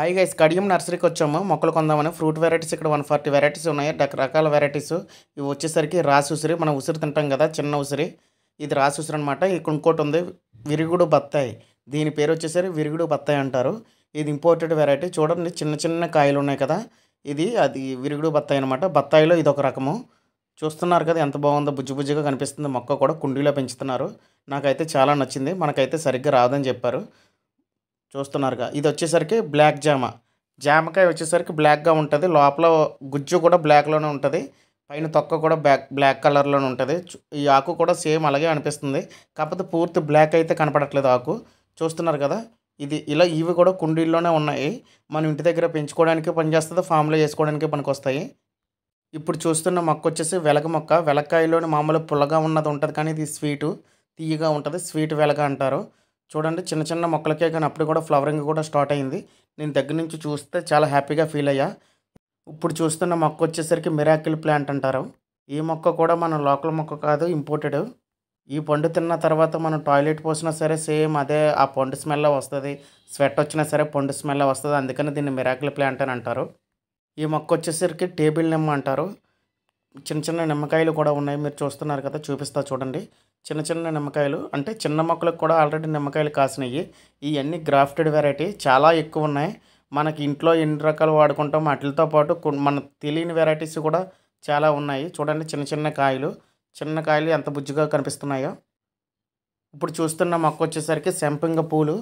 hi guys Kadiyam నర్సరీకి వచ్చాము మొక్కలు కొందామని ఫ్రూట్ వెరైటీస్ ఇక్కడ వన్ ఫార్టీ వెరైటీస్ ఉన్నాయి రకరకాల వెరైటీస్ ఇవి వచ్చేసరికి రాసి ఉసిరి మనం ఉసిరి తింటాం కదా చిన్న ఉసిరి ఇది రాసి ఉసిరి అనమాట ఇక్కడ ఇంకోటి ఉంది విరుగుడు బత్తాయి దీని పేరు వచ్చేసరికి విరిగుడు బత్తాయి అంటారు ఇది ఇంపోర్టెడ్ వెరైటీ చూడండి చిన్న చిన్న కాయలు ఉన్నాయి కదా ఇది అది విరుగుడు బత్తాయి అనమాట బత్తాయిలో ఇది ఒక రకము చూస్తున్నారు కదా ఎంత బాగుందో బుజ్జి బుజ్జిగా కనిపిస్తుంది మొక్క కూడా కుండీలో పెంచుతున్నారు నాకైతే చాలా నచ్చింది మనకైతే సరిగ్గా రాదని చెప్పారు చూస్తున్నారుగా ఇది వచ్చేసరికి బ్లాక్ జామ జామకాయ వచ్చేసరికి బ్లాక్గా ఉంటుంది లోపల గుజ్జు కూడా బ్లాక్లోనే ఉంటుంది పైన తొక్క కూడా బ్లాక్ బ్లాక్ కలర్లోనే ఉంటుంది ఈ ఆకు కూడా సేమ్ అలాగే అనిపిస్తుంది కాకపోతే పూర్తి బ్లాక్ అయితే కనపడట్లేదు ఆకు చూస్తున్నారు కదా ఇది ఇలా ఇవి కూడా కుండీల్లోనే ఉన్నాయి మనం ఇంటి దగ్గర పెంచుకోవడానికి పనిచేస్తుంది ఫామ్లో వేసుకోవడానికి పనికొస్తాయి ఇప్పుడు చూస్తున్న మొక్క వచ్చేసి వెలగ మొక్క వెలక్కాయలోని మామూలు పుల్లగా ఉన్నది ఉంటుంది కానీ ఇది స్వీటు తీయగా ఉంటుంది స్వీట్ వెలగ అంటారు చూడండి చిన్న చిన్న మొక్కలకే కానీ అప్పుడు కూడా ఫ్లవరింగ్ కూడా స్టార్ట్ అయింది నేను దగ్గర నుంచి చూస్తే చాలా హ్యాపీగా ఫీల్ అయ్యా ఇప్పుడు చూస్తున్న మొక్క వచ్చేసరికి మిరాకిల్ ప్లాంట్ అంటారు ఈ మొక్క కూడా మన లోకల్ మొక్క కాదు ఇంపోర్టెడ్ ఈ పండు తిన్న తర్వాత మనం టాయిలెట్ పోసినా సరే సేమ్ అదే ఆ పండు స్మెల్ వస్తుంది స్వెట్ వచ్చినా సరే పండు స్మెల్ వస్తుంది అందుకని దీన్ని మిరాకిల్ ప్లాంట్ అని అంటారు ఈ మొక్క వచ్చేసరికి టేబుల్ నిమ్మ అంటారు చిన్న చిన్న నిమ్మకాయలు కూడా ఉన్నాయి మీరు చూస్తున్నారు కదా చూపిస్తా చూడండి చిన్న చిన్న నిమ్మకాయలు అంటే చిన్న మొక్కలకు కూడా ఆల్రెడీ నిమ్మకాయలు కాసినాయి ఇవన్నీ గ్రాఫ్టెడ్ వెరైటీ చాలా ఎక్కువ ఉన్నాయి మనకి ఇంట్లో ఎన్ని రకాలు వాడుకుంటాం వాటితో పాటు మన తెలియని వెరైటీస్ కూడా చాలా ఉన్నాయి చూడండి చిన్న చిన్న కాయలు చిన్న కాయలు ఎంత బుజ్జిగా కనిపిస్తున్నాయో ఇప్పుడు చూస్తున్న మొక్క వచ్చేసరికి సెంపింగ పూలు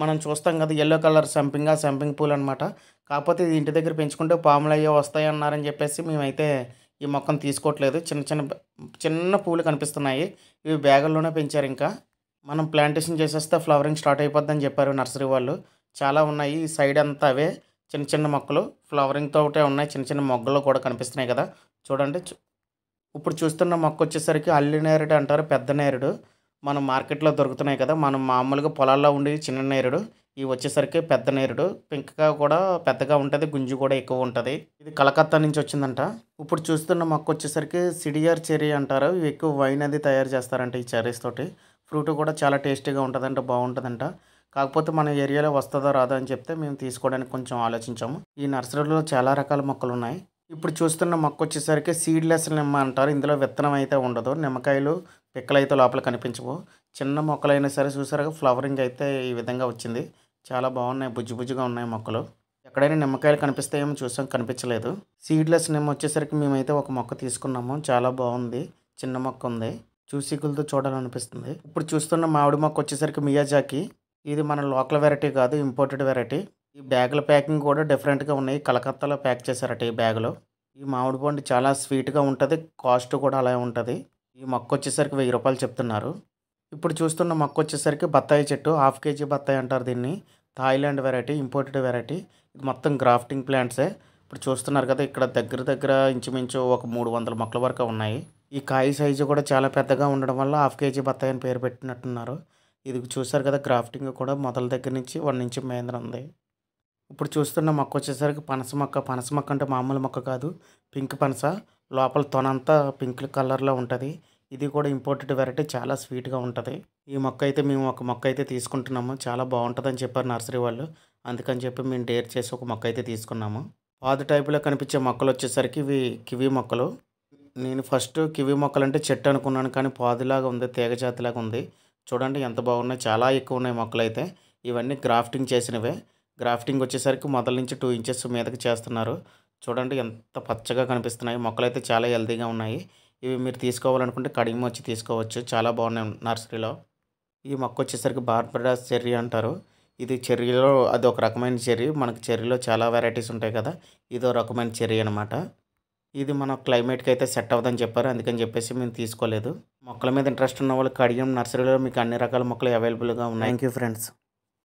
మనం చూస్తాం కదా ఎల్లో కలర్ సెంపింగ్ సెంపింగ్ పూలు అనమాట కాకపోతే ఇది ఇంటి దగ్గర పెంచుకుంటే పాములు అయ్యే వస్తాయన్నారని చెప్పేసి మేమైతే ఈ మొక్కను తీసుకోవట్లేదు చిన్న చిన్న చిన్న పూలు కనిపిస్తున్నాయి ఇవి బ్యాగుల్లోనే పెంచారు ఇంకా మనం ప్లాంటేషన్ చేసేస్తే ఫ్లవరింగ్ స్టార్ట్ అయిపోద్దని చెప్పారు నర్సరీ వాళ్ళు చాలా ఉన్నాయి ఈ సైడ్ అంతా అవే చిన్న చిన్న మొక్కలు ఫ్లవరింగ్తో ఒకటే ఉన్నాయి చిన్న చిన్న మొగ్గలు కూడా కనిపిస్తున్నాయి కదా చూడండి ఇప్పుడు చూస్తున్న మొక్క వచ్చేసరికి అల్లి నేరుడు అంటారు పెద్ద నేరుడు మనం మార్కెట్లో దొరుకుతున్నాయి కదా మనం మామూలుగా పొలాల్లో ఉండే చిన్న నేరుడు ఇవి వచ్చేసరికి పెద్ద నేరుడు పింక్గా కూడా పెద్దగా ఉంటుంది గుంజు కూడా ఎక్కువ ఉంటుంది ఇది కలకత్తా నుంచి వచ్చిందంట ఇప్పుడు చూస్తున్న మొక్క వచ్చేసరికి సిడియర్ చెరీ అంటారు ఇవి ఎక్కువ వైన్ అది తయారు చేస్తారంట ఈ చెరీస్ తోటి ఫ్రూట్ కూడా చాలా టేస్టీగా ఉంటుందంట బాగుంటుందంట కాకపోతే మన ఏరియాలో వస్తుందో రాదో అని చెప్తే మేము తీసుకోవడానికి కొంచెం ఆలోచించాము ఈ నర్సరీలో చాలా రకాల మొక్కలు ఉన్నాయి ఇప్పుడు చూస్తున్న మొక్క వచ్చేసరికి సీడ్లెస్ నిమ్మ అంటారు ఇందులో విత్తనం అయితే ఉండదు నిమ్మకాయలు పిక్కలైతే లోపల కనిపించవు చిన్న మొక్కలైనా సరే చూసారు ఫ్లవరింగ్ అయితే ఈ విధంగా వచ్చింది చాలా బాగున్నాయి బుజ్జి బుజ్జిగా ఉన్నాయి మొక్కలు ఎక్కడైనా నిమ్మకాయలు కనిపిస్తాయేమో చూసాం కనిపించలేదు సీడ్లెస్ నిమ్మ వచ్చేసరికి మేమైతే ఒక మొక్క తీసుకున్నాము చాలా బాగుంది చిన్న మొక్క ఉంది చూసికులతో చూడాలనిపిస్తుంది ఇప్పుడు చూస్తున్న మామిడి మొక్క వచ్చేసరికి మియాజాకి ఇది మన లోకల్ వెరైటీ కాదు ఇంపోర్టెడ్ వెరైటీ ఈ బ్యాగుల ప్యాకింగ్ కూడా డిఫరెంట్గా ఉన్నాయి కలకత్తాలో ప్యాక్ చేశారట ఈ బ్యాగులో ఈ మామిడి పండు చాలా స్వీట్గా ఉంటుంది కాస్ట్ కూడా అలా ఉంటుంది ఈ మొక్క వచ్చేసరికి వెయ్యి రూపాయలు చెప్తున్నారు ఇప్పుడు చూస్తున్న మొక్క వచ్చేసరికి బత్తాయి చెట్టు హాఫ్ కేజీ బత్తాయి అంటారు దీన్ని థాయిలాండ్ వెరైటీ ఇంపోర్టెడ్ వెరైటీ ఇది మొత్తం గ్రాఫ్టింగ్ ప్లాంట్సే ఇప్పుడు చూస్తున్నారు కదా ఇక్కడ దగ్గర దగ్గర ఇంచుమించు ఒక మూడు వందల మొక్కల వరకు ఉన్నాయి ఈ కాయ సైజు కూడా చాలా పెద్దగా ఉండడం వల్ల హాఫ్ కేజీ బత్తాయి అని పేరు పెట్టినట్టున్నారు ఇది చూసారు కదా గ్రాఫ్టింగ్ కూడా మొదల దగ్గర నుంచి వన్ ఇంచు మేందర ఉంది ఇప్పుడు చూస్తున్న మొక్క వచ్చేసరికి పనస మొక్క పనస మొక్క అంటే మామూలు మొక్క కాదు పింక్ పనస లోపల తొనంతా పింక్ కలర్లో ఉంటుంది ఇది కూడా ఇంపోర్టెడ్ వెరైటీ చాలా స్వీట్గా ఉంటుంది ఈ మొక్క అయితే మేము ఒక మొక్క అయితే తీసుకుంటున్నాము చాలా బాగుంటుందని చెప్పారు నర్సరీ వాళ్ళు అందుకని చెప్పి మేము డేర్ చేసి ఒక మొక్క అయితే తీసుకున్నాము పాత టైపులో కనిపించే మొక్కలు వచ్చేసరికి ఇవి కివి మొక్కలు నేను ఫస్ట్ కివి మొక్కలు అంటే చెట్టు అనుకున్నాను కానీ పాదులాగా ఉంది తీగజాతిలాగా ఉంది చూడండి ఎంత బాగున్నాయి చాలా ఎక్కువ ఉన్నాయి మొక్కలు అయితే ఇవన్నీ గ్రాఫ్టింగ్ చేసినవే గ్రాఫ్టింగ్ వచ్చేసరికి మొదల నుంచి టూ ఇంచెస్ మీదకి చేస్తున్నారు చూడండి ఎంత పచ్చగా కనిపిస్తున్నాయి మొక్కలు అయితే చాలా హెల్దీగా ఉన్నాయి ఇవి మీరు తీసుకోవాలనుకుంటే కడిగి వచ్చి తీసుకోవచ్చు చాలా బాగున్నాయి నర్సరీలో ఈ మొక్క వచ్చేసరికి బార్బడాస్ చెర్రీ అంటారు ఇది చెర్రీలో అది ఒక రకమైన చెర్రీ మనకు చెర్రీలో చాలా వెరైటీస్ ఉంటాయి కదా ఇదో రకమైన చెర్రీ అనమాట ఇది మన క్లైమేట్కి అయితే సెట్ అవ్వదని చెప్పారు అందుకని చెప్పేసి మేము తీసుకోలేదు మొక్కల మీద ఇంట్రెస్ట్ ఉన్న వాళ్ళు కడియం నర్సరీలో మీకు అన్ని రకాల మొక్కలు అవైలబుల్గా ఉన్నాయి థ్యాంక్ యూ ఫ్రెండ్స్